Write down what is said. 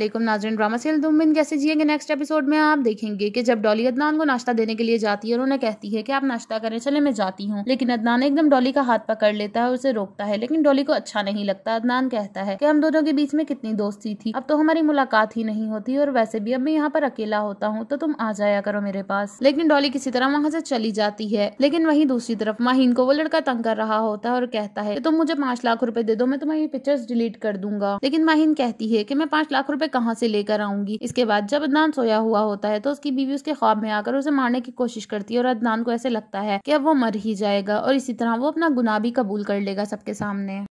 लेकुम नाजरन drama cell दो मिन कैसे जिएंगे नेक्स्ट एपिसोड में आप देखेंगे कि जब डॉली अदनान को नाश्ता देने के लिए जाती है और उन्हें कहती है कि आप नाश्ता करें चले मैं जाती हूँ लेकिन अदनान एकदम डॉली का हाथ पकड़ लेता है और उसे रोकता है लेकिन डॉली को अच्छा नहीं लगता अदनान कहता है कि हम दोनों के बीच में कितनी दोस्ती थी अब तो हमारी मुलाकात ही नहीं होती और वैसे भी अब मैं यहाँ पर अकेला होता हूँ तो तुम आ जाया करो मेरे पास लेकिन डॉली किसी तरह वहाँ से चली जाती है लेकिन वही दूसरी तरफ माहिन को वो लड़का तंग कर रहा होता है और कहता है तुम मुझे पांच लाख रूपए दे दो मैं तुम्हारी पिक्चर्स डिलीट कर दूंगा लेकिन माहिन कहती है की मैं पांच लाख पे कहाँ से लेकर आऊंगी इसके बाद जब अदनान सोया हुआ होता है तो उसकी बीवी उसके ख्वाब में आकर उसे मारने की कोशिश करती है और अदनान को ऐसे लगता है की अब वो मर ही जाएगा और इसी तरह वो अपना गुना भी कबूल कर लेगा सबके सामने